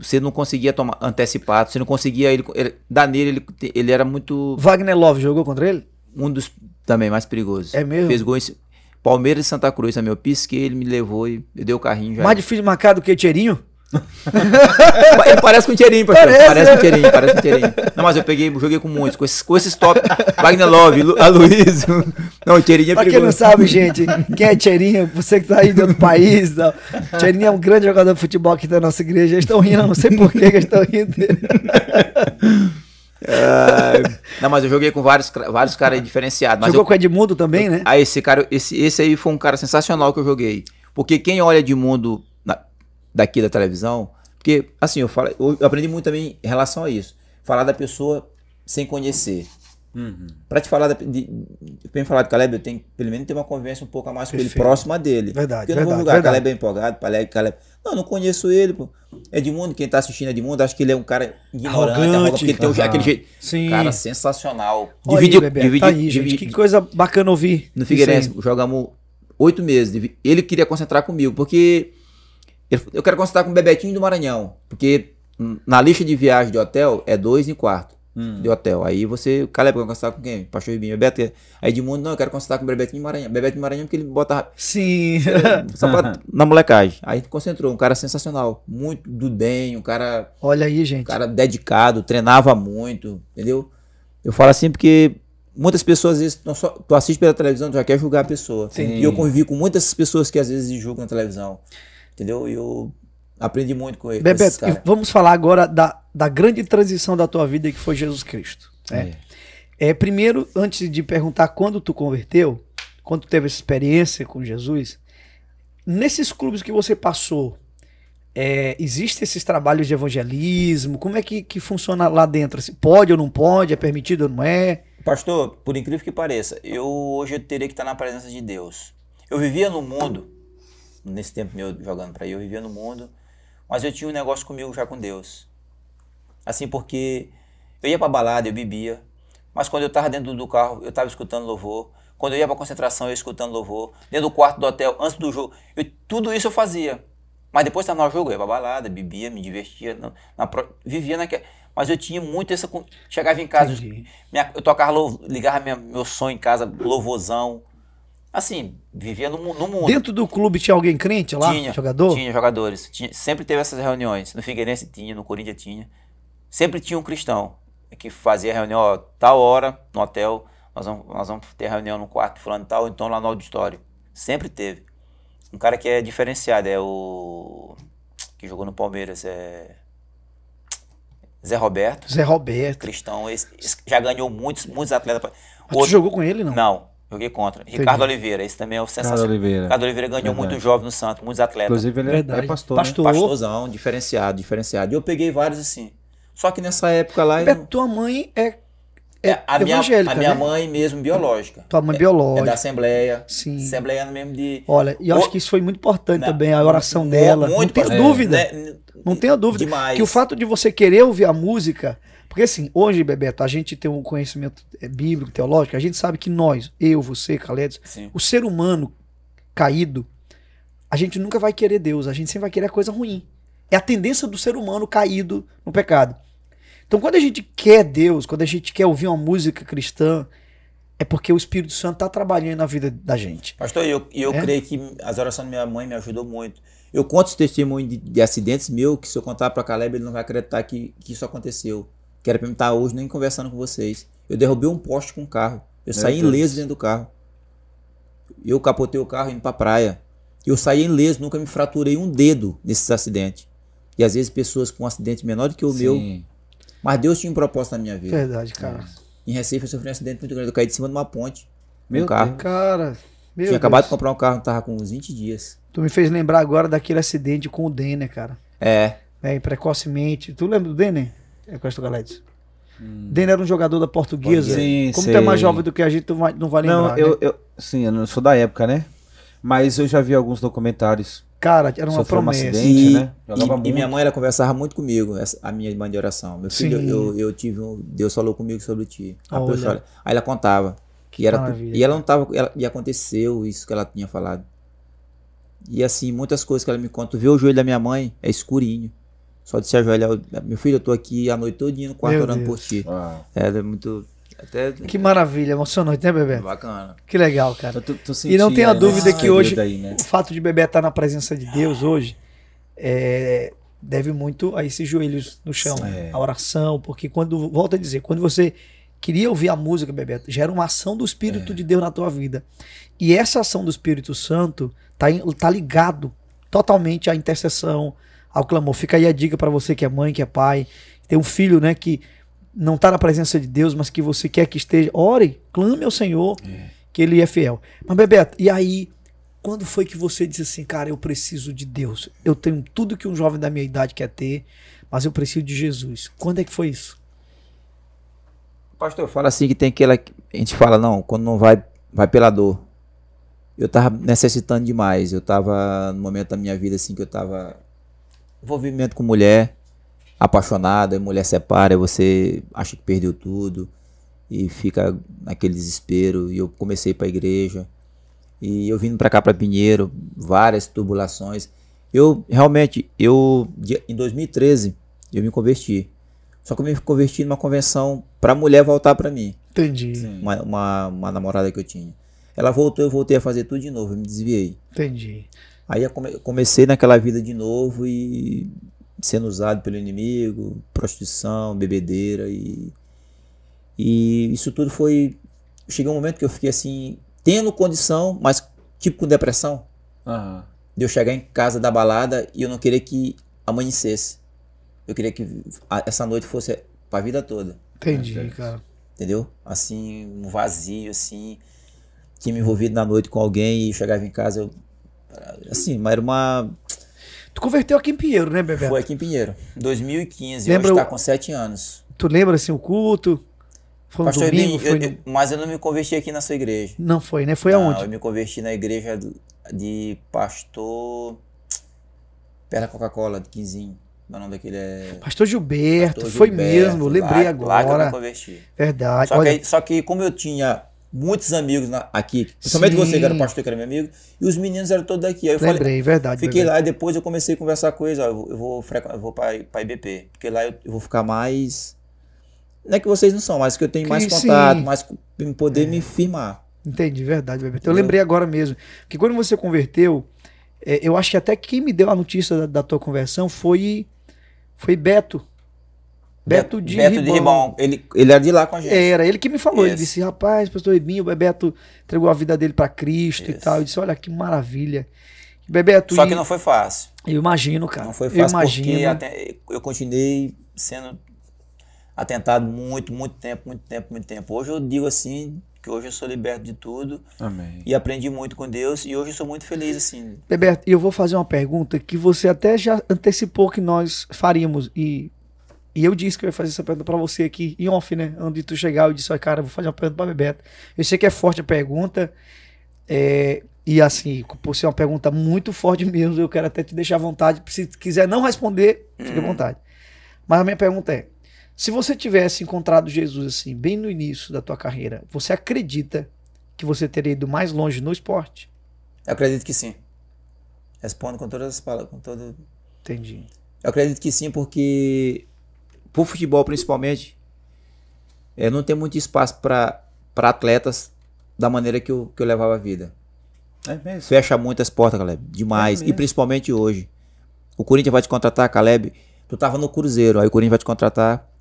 você não conseguia tomar, antecipado. você não conseguia ele, ele dar nele, ele, ele era muito. Wagner Love jogou contra ele? Um dos também mais perigosos. É mesmo? Fez gol em Palmeiras e Santa Cruz também. Eu pisquei, ele me levou e eu dei o carrinho já. Mais difícil de marcar do que Tierinho? É, parece um cheirinho, pastor. Parece. parece um né? cheirinho, parece um cheirinho. Não, mas eu peguei, joguei com muitos, com esses, com esses top. Wagner Love, Aloysio. Não, cheirinho é Pra quem não sabe, gente, quem é cheirinho, você que tá aí do outro país. Não. Cheirinho é um grande jogador de futebol aqui da nossa igreja. Eles estão rindo, não sei por que eles estão rindo dele. Uh, não, mas eu joguei com vários, vários caras diferenciados. Jogou eu, com o Edmundo também, eu, né? Ah, esse cara, esse, esse aí foi um cara sensacional que eu joguei. Porque quem olha Edmundo daqui da televisão. Porque, assim, eu, falo, eu aprendi muito também em relação a isso. Falar da pessoa sem conhecer. Uhum. Para te falar, de, de, bem falar do Caleb, eu tenho pelo menos ter uma conversa um pouco a mais com Perfeito. ele, próxima dele. Verdade. Porque eu não verdade, vou julgar, verdade. Caleb é empolgado, Caleb, Caleb. Não, não conheço ele, pô. Edmundo, quem tá assistindo Edmundo, acho que ele é um cara ignorante, arrogante, porque ele tem aquele jeito. Sim. Cara, sensacional. Dividiu, aí, dividi, tá aí, Que coisa bacana ouvir. No Figueirense, jogamos oito meses. Ele queria concentrar comigo, porque ele, eu quero consultar com o Bebetinho do Maranhão, porque na lista de viagem de hotel é dois e quarto hum. de hotel. Aí você, Caleb, quer consultar com quem? Pastor Ribinho, Bebeto. Aí de mundo, não, eu quero consultar com o Bebetinho do Maranhão. Bebetinho do Maranhão porque ele bota. Sim. É, só pra, na molecagem. Aí concentrou, um cara sensacional, muito do bem, um cara. Olha aí, gente. Um cara dedicado, treinava muito, entendeu? Eu falo assim porque muitas pessoas, às vezes, só, tu assiste pela televisão, tu já quer julgar a pessoa. Sim. E eu convivi com muitas pessoas que às vezes julgam na televisão. Entendeu? E eu aprendi muito com ele. Bebeto, com vamos falar agora da, da grande transição da tua vida que foi Jesus Cristo. Né? É. é. primeiro, antes de perguntar quando tu converteu, quando tu teve essa experiência com Jesus, nesses clubes que você passou, é, existem esses trabalhos de evangelismo? Como é que, que funciona lá dentro? Se pode ou não pode? É permitido ou não é? Pastor, por incrível que pareça, eu hoje eu teria que estar na presença de Deus. Eu vivia no mundo nesse tempo meu jogando para aí, eu vivia no mundo, mas eu tinha um negócio comigo já com Deus. Assim, porque eu ia para balada, eu bebia, mas quando eu estava dentro do carro, eu estava escutando louvor. Quando eu ia para concentração, eu escutando louvor. Dentro do quarto do hotel, antes do jogo, eu, tudo isso eu fazia. Mas depois tava no jogo, eu ia para balada, bebia, me divertia, na, na, vivia naquela. Mas eu tinha muito essa. Chegava em casa, minha, eu tocava, ligava minha, meu som em casa, louvozão assim, vivia no, no, mundo. Dentro do clube tinha alguém crente lá? Tinha. Jogador? Tinha jogadores. Tinha, sempre teve essas reuniões. No Figueirense tinha, no Corinthians tinha. Sempre tinha um cristão que fazia reunião, ó, tal hora, no hotel, nós vamos, nós vamos ter reunião no quarto fulano tal, então lá no auditório. Sempre teve. Um cara que é diferenciado, é o. que jogou no Palmeiras, é. Zé Roberto. Zé Roberto. Cristão, esse, esse já ganhou muitos, muitos atletas. Mas Outro, jogou com ele, não? Não. Joguei contra. Entendi. Ricardo Oliveira, esse também é o sensacional. Ricardo Oliveira. Ricardo Oliveira ganhou Verdade. muito jovem no Santos, muitos atletas. Inclusive, ele é- Verdade. é pastor. Né? pastor. Né? Pastorzão, diferenciado, diferenciado. E eu peguei vários assim. Só que nessa época lá. eu... Tua mãe é. É, é a, minha, a minha né? mãe mesmo, biológica. Tua mãe é, biológica. É da Assembleia. Sim. Assembleia mesmo de. Olha, e eu o... acho que isso foi muito importante não, também, a oração dela. Muito, não tenho dúvida. É, né, não tenha dúvida. Demais. Que o fato de você querer ouvir a música. Porque assim, hoje, Bebeto, a gente tem um conhecimento é, bíblico, teológico, a gente sabe que nós, eu, você, Caled, o ser humano caído, a gente nunca vai querer Deus, a gente sempre vai querer coisa ruim. É a tendência do ser humano caído no pecado. Então, quando a gente quer Deus, quando a gente quer ouvir uma música cristã, é porque o Espírito Santo está trabalhando na vida da gente. Pastor, eu, eu é? creio que as orações da minha mãe me ajudou muito. Eu conto os testemunhos de, de acidentes meu que se eu contar para Caleb ele não vai acreditar que, que isso aconteceu. Quero perguntar hoje nem conversando com vocês. Eu derrubei um poste com um carro. Eu meu saí Deus. ileso dentro do carro. Eu capotei o carro indo para praia. Eu saí ileso, nunca me fraturei um dedo nesses acidentes. E às vezes pessoas com um acidente menor do que o Sim. meu. Mas Deus tinha um propósito na minha vida. Verdade, cara. É. Em Recife eu sofri um acidente muito grande. Eu caí de cima de uma ponte. Meu um carro. Deus. Cara, meu Tinha Deus. acabado de comprar um carro, tava com uns 20 dias. Tu me fez lembrar agora daquele acidente com o Denner, cara. É. é precocemente. Tu lembra do Denner? É Costa Galetes. Hum. Denner era um jogador da portuguesa. Sim, Como sei. tu é mais jovem do que a gente, tu não vai lembrar. Não, eu, né? eu, sim, eu não sou da época, né? Mas eu já vi alguns documentários. Cara, era uma promessa. Um acidente, e, né? e, e, minha mãe, ela conversava muito comigo, essa, a minha irmã de oração. Meu filho, eu, eu, tive um. Deus falou comigo sobre ti. Aí ela contava. Que, que era, e ela não tava. Ela, e aconteceu isso que ela tinha falado. E assim, muitas coisas que ela me conta. Ver o joelho da minha mãe é escurinho. Só de se ajoelhar, meu filho, eu tô aqui a noite todinha no quarto meu orando Deus. por ti. Ah. É, é muito. Até, que maravilha, emocionante, né, Bebê? Bacana. Que legal, cara. Tô, tô sentindo, e não tenha né, dúvida que hoje né? o fato de Bebê estar na presença de Deus hoje é, deve muito a esses joelhos no chão, é. a oração, porque quando, volta a dizer, quando você queria ouvir a música, Bebeto, gera uma ação do Espírito é. de Deus na tua vida. E essa ação do Espírito Santo tá, tá ligado totalmente à intercessão, ao clamor. Fica aí a dica para você que é mãe, que é pai, tem um filho, né, que não está na presença de Deus, mas que você quer que esteja. Ore, clame ao Senhor, é. que ele é fiel. Mas Bebeto, e aí quando foi que você disse assim, cara, eu preciso de Deus? Eu tenho tudo que um jovem da minha idade quer ter, mas eu preciso de Jesus. Quando é que foi isso? Pastor, fala assim que tem aquela. A gente fala, não, quando não vai, vai pela dor. Eu tava necessitando demais. Eu tava no momento da minha vida assim que eu tava. Envolvimento com mulher, apaixonada, mulher separa, você acha que perdeu tudo e fica naquele desespero. E eu comecei para a igreja. E eu vindo para cá para Pinheiro, várias turbulações. Eu realmente, eu em 2013 eu me converti. Só que eu me converti numa convenção pra mulher voltar pra mim. Entendi. Uma, uma, uma, namorada que eu tinha. Ela voltou, eu voltei a fazer tudo de novo, eu me desviei. Entendi. Aí eu comecei naquela vida de novo e sendo usado pelo inimigo, prostituição, bebedeira e. E isso tudo foi. Chegou um momento que eu fiquei assim, tendo condição, mas tipo com depressão. Uhum. De eu chegar em casa da balada e eu não querer que amanhecesse eu queria que essa noite fosse pra vida toda. Entendi, né? cara. Entendeu? Assim, um vazio, assim. Tinha me envolvido na noite com alguém e chegava em casa, eu. Assim, mas era uma. Tu converteu aqui em Pinheiro, né, Bebeto? Foi aqui em Pinheiro. 2015, Lembra hoje tá com 7 anos. Tu lembra, assim, o culto? Foi um Pastor, domingo? Eu, foi eu, Mas eu não me converti aqui na sua igreja. Não foi, né? Foi não, aonde? eu me converti na igreja de pastor... Perto da Coca-Cola, de Quinzinho. O nome daquele é. Pastor Gilberto, Pastor Gilberto foi mesmo, lá, lembrei agora. Lá que eu me converti. Verdade. Só, Olha... que, só que, como eu tinha muitos amigos na, aqui, principalmente você, que era pastor, que era meu amigo, e os meninos eram todos daqui. Aí eu lembrei, falei, verdade. Fiquei lá e depois eu comecei a conversar com eles: ó, eu vou, eu vou, eu vou para IBP, porque lá eu, eu vou ficar mais. Não é que vocês não são, mas que eu tenho que mais contato, sim. mais poder é. me firmar. Entendi, verdade, bebê. Então, eu lembrei agora mesmo. Que quando você converteu, é, eu acho que até quem me deu a notícia da, da tua conversão foi foi Beto. Beto de Beto Ribão. De Ribão. Ele, ele era de lá com a gente. Era, ele que me falou. Isso. Ele disse, rapaz, pastor Ebinho, o Bebeto entregou a vida dele para Cristo Isso. e tal. Eu disse, olha que maravilha. Bebeto... Só que não foi fácil. Eu imagino, cara. Não foi fácil eu imagino. porque eu continuei sendo atentado muito, muito tempo, muito tempo, muito tempo. Hoje eu digo assim, que hoje eu sou liberto de tudo. Amém. E aprendi muito com Deus e hoje eu sou muito feliz assim. Beberto, eu vou fazer uma pergunta que você até já antecipou que nós faríamos e e eu disse que eu ia fazer essa pergunta para você aqui em off, né? Antes de tu chegar, eu disse, ah, cara, eu vou fazer uma pergunta para Bebeto. Eu sei que é forte a pergunta, é, e assim, por ser uma pergunta muito forte mesmo, eu quero até te deixar à vontade. Se quiser não responder, fique à hum. vontade. Mas a minha pergunta é: se você tivesse encontrado Jesus assim, bem no início da tua carreira, você acredita que você teria ido mais longe no esporte? Eu acredito que sim. Respondo com todas as palavras, com todo. Entendi. Eu acredito que sim, porque pro futebol principalmente, é, não tem muito espaço para atletas da maneira que eu, que eu levava a vida. É Fecha muitas portas, Caleb. Demais. É e principalmente hoje. O Corinthians vai te contratar, Caleb. Tu tava no Cruzeiro, aí o Corinthians vai te contratar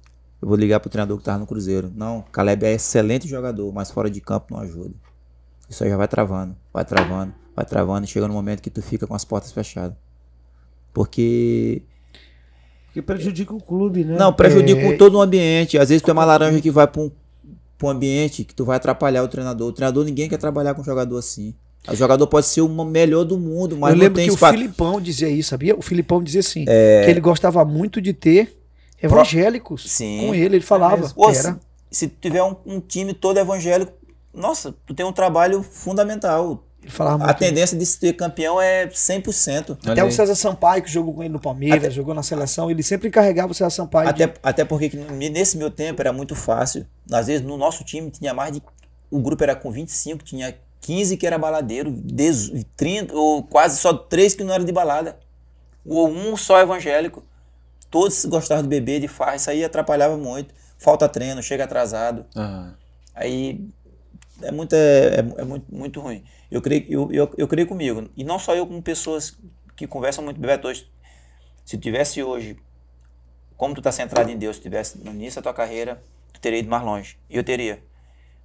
eu vou ligar pro treinador que tava no Cruzeiro. Não, Caleb é excelente jogador, mas fora de campo não ajuda. Isso aí já vai travando, vai travando, vai travando, e chega no momento que tu fica com as portas fechadas. Porque Porque prejudica o clube, né? Não, prejudica é... todo o ambiente. Às vezes tu é uma laranja que vai para um, pra um ambiente que tu vai atrapalhar o treinador. O treinador, ninguém quer trabalhar com um jogador assim. O jogador pode ser o melhor do mundo, mas Eu lembro que espaço. o Filipão dizia isso, sabia? O Filipão dizia assim, é... que ele gostava muito de ter evangélicos Sim. com ele. Ele é falava. É se, se tiver um, um, time todo evangélico, nossa, tu tem um trabalho fundamental. Ele falava a tendência de ser campeão é 100%. Até o César Sampaio, que jogou com ele no Palmeiras, até, jogou na seleção, ele sempre encarregava o César Sampaio. Até, de... até porque nesse meu tempo era muito fácil. Às vezes no nosso time tinha mais de. O grupo era com 25, tinha 15 que era baladeiro, 30, ou quase só 3 que não era de balada. Ou um só evangélico. Todos gostavam de beber, de farra, isso aí atrapalhava muito. Falta treino, chega atrasado. Uhum. Aí é muito, é, é, muito, muito ruim. Eu creio, eu, eu, eu creio comigo. E não só eu, como pessoas que conversam muito, Bebeto, hoje, se tivesse hoje, como tu tá centrado em Deus, se tivesse no início da tua carreira, tu teria ido mais longe. E eu teria.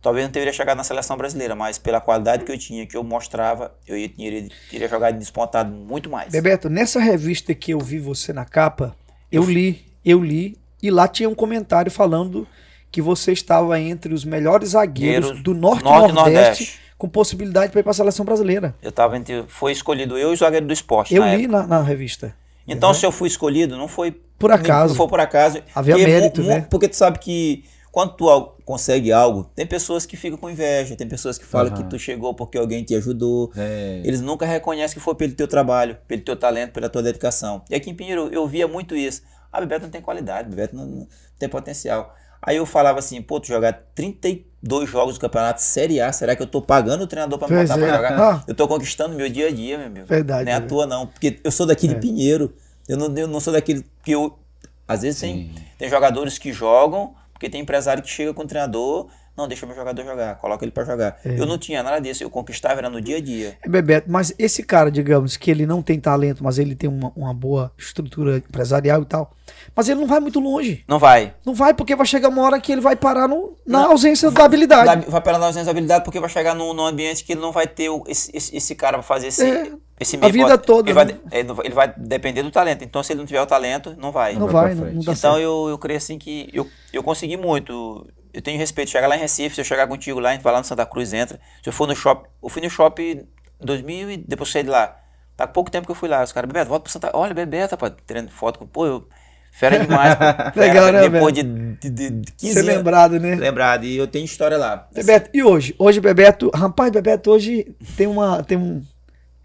Talvez não teria chegado na seleção brasileira, mas pela qualidade que eu tinha, que eu mostrava, eu iria, teria jogado despontado muito mais. Bebeto, nessa revista que eu vi você na capa, eu li, eu li, e lá tinha um comentário falando que você estava entre os melhores zagueiros do Norte, norte Nordeste, Nordeste, com possibilidade para ir para a seleção brasileira. Eu estava entre. Foi escolhido eu e o zagueiro do esporte. Eu na li na, na, revista. Então, uhum. se eu fui escolhido, não foi. Por acaso. Não foi por acaso. Havia porque, mérito, né? Porque tu sabe que quando tu consegue algo, tem pessoas que ficam com inveja, tem pessoas que falam uhum. que tu chegou porque alguém te ajudou. É. Eles nunca reconhecem que foi pelo teu trabalho, pelo teu talento, pela tua dedicação. E aqui em Pinheiro eu via muito isso. Ah, Bebeto não tem qualidade, Bebeto não, não tem potencial. Aí eu falava assim, pô, tu jogar 32 jogos do campeonato Série A, será que eu tô pagando o treinador pra me botar pra é. jogar? Ah. Eu tô conquistando meu dia a dia, meu amigo. Verdade. Nem é à né? toa, não. Porque eu sou daqui é. de Pinheiro. Eu não, eu não sou daquele que eu. Às vezes tem, tem jogadores que jogam, porque tem empresário que chega com o treinador, não, deixa meu jogador jogar, coloca ele para jogar. É. Eu não tinha nada disso, eu conquistava era no dia a dia. É, Bebeto, mas esse cara, digamos, que ele não tem talento, mas ele tem uma, uma boa estrutura empresarial e tal, mas ele não vai muito longe. Não vai. Não vai, porque vai chegar uma hora que ele vai parar no, na não, ausência vai, da habilidade. vai parar na ausência da habilidade, porque vai chegar num, num ambiente que ele não vai ter o, esse, esse, esse, cara pra fazer esse, é. Esse meio a vida pode, toda. Ele, né? vai, ele, vai, depender do talento. Então, se ele não tiver o talento, não vai. Não, não vai, não, não Então, eu, eu creio assim que eu, eu consegui muito. Eu tenho respeito. Chegar lá em Recife, se eu chegar contigo lá, a gente vai lá no Santa Cruz, entra. Se eu for no shopping. Eu fui no shopping em 2000 e depois saí de lá. Tá pouco tempo que eu fui lá. Os caras, Bebeto, volta pro Santa Olha, Bebeto, rapaz, tirando foto com. Pô, eu. Fera demais. Fera, Legal, né, Depois de, de, de 15 Ser lembrado, né? Lembrado. E eu tenho história lá. Bebeto, e hoje? Hoje, Bebeto. Rapaz, Bebeto hoje tem, uma, tem um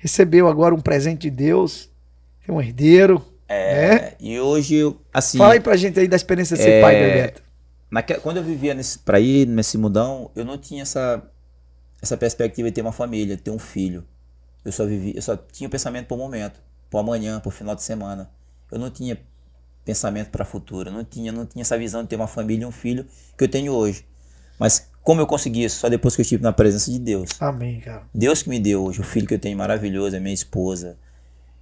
recebeu agora um presente de Deus, é um herdeiro. É, né? e hoje, assim... Fala aí pra gente aí da experiência de ser é, pai, Bebeto. Naquela, quando eu vivia nesse, pra ir nesse mudão, eu não tinha essa, essa perspectiva de ter uma família, de ter um filho. Eu só vivi, eu só tinha o pensamento pro momento, pro amanhã, pro final de semana. Eu não tinha pensamento para futuro, eu não tinha, não tinha essa visão de ter uma família e um filho que eu tenho hoje. Mas como eu consegui isso? Só depois que eu estive na presença de Deus. Amém, cara. Deus que me deu hoje, o filho que eu tenho maravilhoso, a minha esposa.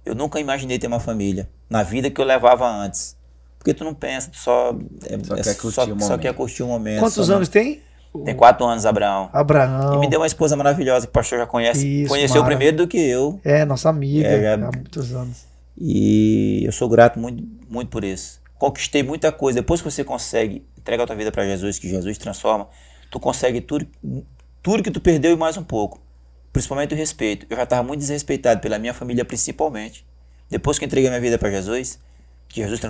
Eu nunca imaginei ter uma família na vida que eu levava antes. Porque tu não pensa, tu só, é, só, é quer, curtir só, um só quer curtir momento. Quantos anos não... tem? Tem quatro anos, Abraão. Abraão. E me deu uma esposa maravilhosa que o pastor já conhece. Isso, conheceu Mara. primeiro do que eu. É, nossa amiga é, já... há é. muitos anos. E eu sou grato muito, muito por isso. Conquistei muita coisa. Depois que você consegue entregar a tua vida para Jesus, que Jesus transforma, tu consegue tudo, tudo que tu perdeu e mais um pouco. Principalmente o respeito. Eu já estava muito desrespeitado pela minha família, principalmente. Depois que entreguei minha vida para Jesus, que Jesus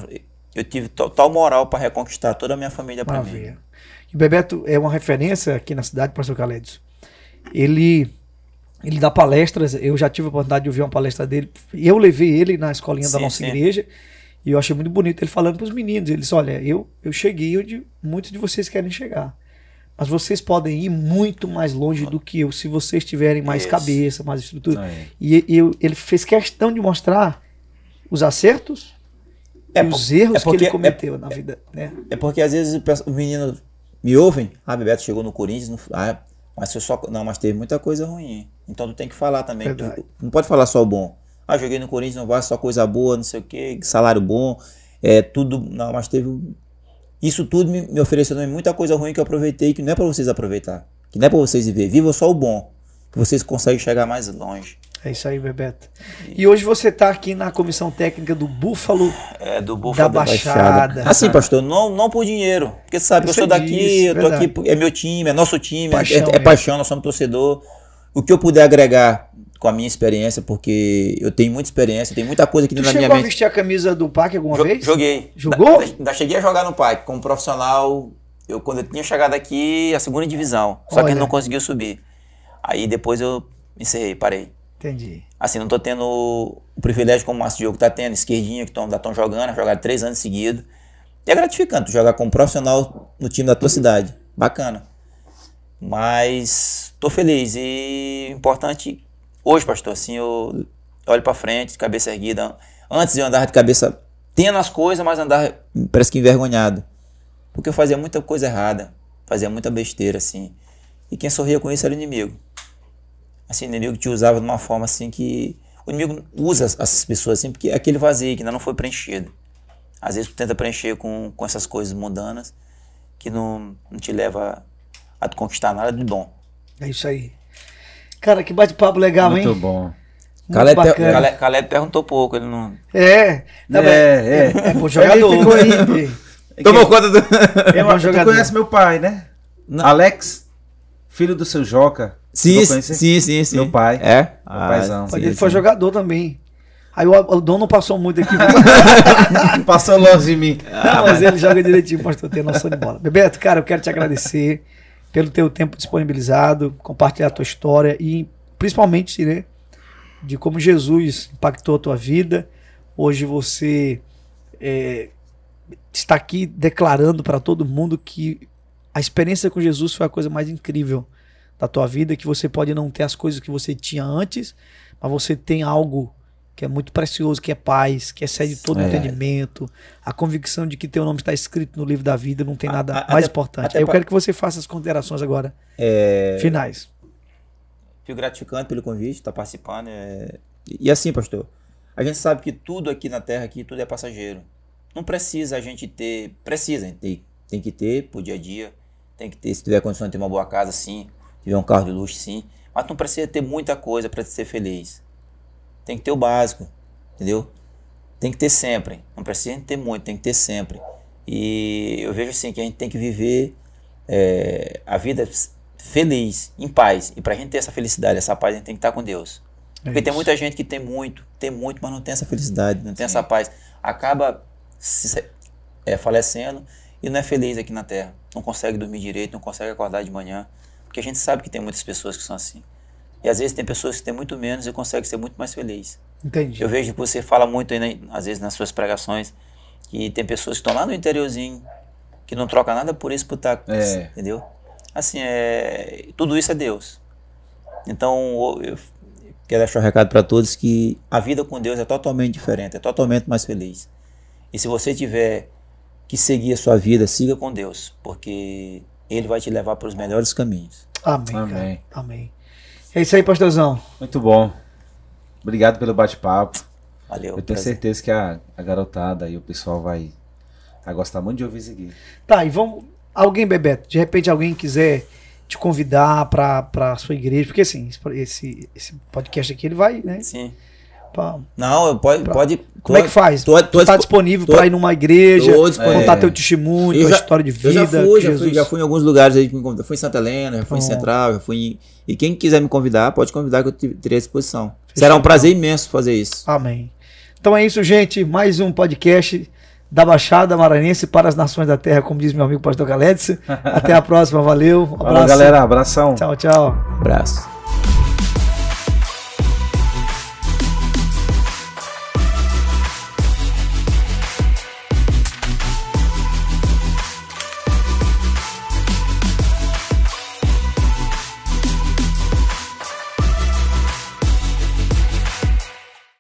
eu tive total moral para reconquistar toda a minha família para mim. E Bebeto é uma referência aqui na cidade, Pastor Calédio. Ele ele dá palestras, eu já tive a oportunidade de ouvir uma palestra dele. Eu levei ele na escolinha sim, da nossa sim. igreja e eu achei muito bonito ele falando para os meninos. Ele disse: Olha, eu, eu cheguei onde muitos de vocês querem chegar. Mas vocês podem ir muito mais longe do que eu, se vocês tiverem mais Isso. cabeça, mais estrutura. É. E, e, ele fez questão de mostrar os acertos é, e os erros é porque, que ele é cometeu na é vida. Né? É porque às vezes os meninos me ouvem, ah, Bebeto chegou no Corinthians, no, ah, mas só. Não, mas teve muita coisa ruim. Então tu tem que falar também. Tu, não pode falar só o bom. Ah, joguei no Corinthians, não vai, só coisa boa, não sei o quê, salário bom, é tudo. Não, mas teve isso tudo me, me ofereceu também muita coisa ruim que eu aproveitei, que não é para vocês aproveitar. Que não é para vocês viver. Viva só o bom. Que vocês conseguem chegar mais longe. É isso aí, Bebeto. E, hoje você está aqui na comissão técnica do Búfalo. É, do Búfalo da, da Baixada. Baixada. Assim, pastor, não, não por dinheiro. Porque sabe, eu, eu sou daqui, eu tô verdade. aqui, é meu time, é nosso time, é, paixão, é, é, é paixão, nós somos torcedor. O que eu puder agregar com a minha experiência, porque eu tenho muita experiência, tem muita coisa que na minha mente. Você vestir a camisa do parque alguma jo vez? Joguei. Jogou? Ainda cheguei a jogar no parque como profissional. Eu, quando eu tinha chegado aqui, a segunda divisão. Só Olha. que a gente não conseguiu subir. Aí depois eu encerrei, parei. Entendi. Assim, não tô tendo o privilégio como o Márcio Diogo tá tendo, esquerdinha que estão jogando, jogar três anos seguidos. E é gratificante jogar como profissional no time da tua cidade. Bacana. Mas tô feliz e importante Hoje, pastor, assim, eu olho para frente, cabeça erguida. Antes eu andava de cabeça tendo as coisas, mas andava parece que envergonhado. Porque eu fazia muita coisa errada, fazia muita besteira, assim. E quem sorria com isso era o inimigo. Assim, o inimigo te usava de uma forma assim que. O inimigo usa essas pessoas assim, porque é aquele vazio que ainda não foi preenchido. Às vezes tu tenta preencher com, com essas coisas mundanas que não, não te leva a conquistar nada de bom. É isso aí. Cara, que bate-papo legal, Muito hein? Muito bom. Caleb, Caleb, Caleb, perguntou pouco, ele não. É, tá é, é, é. É jogador. Ele ficou aí. É Tomou é conta do. É jogador. Tu conhece meu pai, né? Não. Alex, filho do seu Joca. Sim, sim, sim, sim. Meu pai. É? Meu ah, Sim, ele foi sim. jogador também. Aí o, o dono passou muito aqui. passou longe de mim. Ah, mas, mas ele joga direitinho, pastor, tem noção de bola. Bebeto, cara, eu quero te agradecer pelo teu tempo disponibilizado, compartilhar a tua história e principalmente né, de como Jesus impactou a tua vida. Hoje você é, está aqui declarando para todo mundo que a experiência com Jesus foi a coisa mais incrível da tua vida, que você pode não ter as coisas que você tinha antes, mas você tem algo que é muito precioso, que é paz, que excede todo é. entendimento, a convicção de que teu nome está escrito no livro da vida, não tem nada a, mais até, importante. Até Eu pra... quero que você faça as considerações agora é... finais. Fico gratificante pelo convite, está participando. É... E assim, pastor, a gente sabe que tudo aqui na Terra, aqui, tudo é passageiro. Não precisa a gente ter, precisa, tem, tem que ter pro dia a dia, tem que ter, se tiver condição de ter uma boa casa, sim, tiver um carro de luxo, sim, mas não precisa ter muita coisa para ser feliz tem que ter o básico, entendeu? Tem que ter sempre. Não precisa ter muito, tem que ter sempre. E eu vejo assim que a gente tem que viver é, a vida feliz, em paz. E para a gente ter essa felicidade, essa paz, a gente tem que estar com Deus. É Porque isso. tem muita gente que tem muito, tem muito, mas não tem essa felicidade, não tem Sim. essa paz. Acaba se, é, falecendo e não é feliz aqui na Terra. Não consegue dormir direito, não consegue acordar de manhã. Porque a gente sabe que tem muitas pessoas que são assim. E às vezes tem pessoas que têm muito menos e conseguem ser muito mais felizes. Entendi. Eu vejo que você fala muito, aí, né, às vezes, nas suas pregações, que tem pessoas que estão lá no interiorzinho, que não troca nada por isso, por tá, é. entendeu? Assim, é, tudo isso é Deus. Então, eu quero deixar um recado para todos que a vida com Deus é totalmente diferente, é totalmente mais feliz. E se você tiver que seguir a sua vida, siga com Deus, porque Ele vai te levar para os melhores caminhos. Amém. Amém. Amém. É isso aí, pastorzão. Muito bom. Obrigado pelo bate-papo. Valeu. Eu tenho prazer. certeza que a, a garotada e o pessoal vai, gostar muito de ouvir seguir. Tá, e vamos. Alguém, Bebeto, de repente alguém quiser te convidar para a sua igreja, porque assim, esse, esse podcast aqui ele vai, né? Sim pra... Não, pode. Pra... pode Como tô, é que faz? Tô, tô, tá disponível tô, pra ir numa igreja, contar é. teu testemunho, tua história de vida. Eu já fui, já fui, já fui, em alguns lugares aí que me Fui em Santa Helena, já fui em Central, já fui em. E quem quiser me convidar, pode convidar que eu terei a disposição. Será um então. prazer imenso fazer isso. Amém. Então é isso, gente. Mais um podcast da Baixada Maranhense para as Nações da Terra, como diz meu amigo pastor Galedes. Até a próxima, valeu. Um abraço. Valeu, galera. Abração. Tchau, tchau. Abraço.